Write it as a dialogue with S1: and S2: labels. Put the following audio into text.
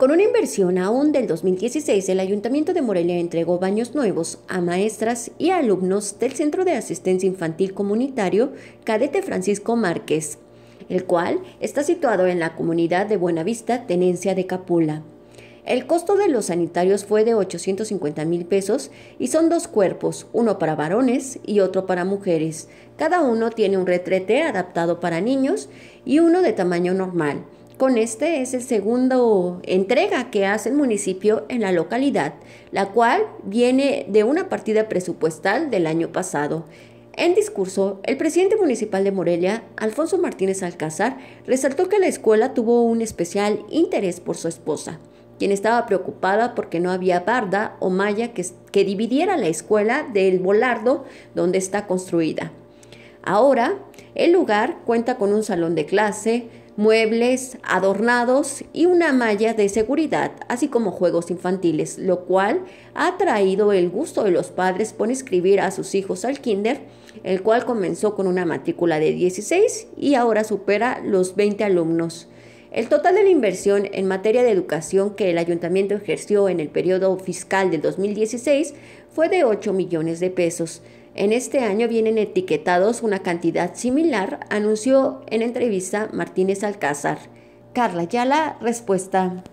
S1: Con una inversión aún del 2016, el Ayuntamiento de Morelia entregó baños nuevos a maestras y alumnos del Centro de Asistencia Infantil Comunitario Cadete Francisco Márquez, el cual está situado en la comunidad de Buenavista, tenencia de Capula. El costo de los sanitarios fue de 850 mil pesos y son dos cuerpos, uno para varones y otro para mujeres. Cada uno tiene un retrete adaptado para niños y uno de tamaño normal. Con este es el segundo entrega que hace el municipio en la localidad, la cual viene de una partida presupuestal del año pasado. En discurso, el presidente municipal de Morelia, Alfonso Martínez Alcázar, resaltó que la escuela tuvo un especial interés por su esposa, quien estaba preocupada porque no había barda o malla que, que dividiera la escuela del volardo donde está construida. Ahora, el lugar cuenta con un salón de clase, muebles adornados y una malla de seguridad, así como juegos infantiles, lo cual ha traído el gusto de los padres por inscribir a sus hijos al kinder, el cual comenzó con una matrícula de 16 y ahora supera los 20 alumnos. El total de la inversión en materia de educación que el ayuntamiento ejerció en el periodo fiscal del 2016 fue de 8 millones de pesos. En este año vienen etiquetados una cantidad similar, anunció en entrevista Martínez Alcázar. Carla Yala, respuesta.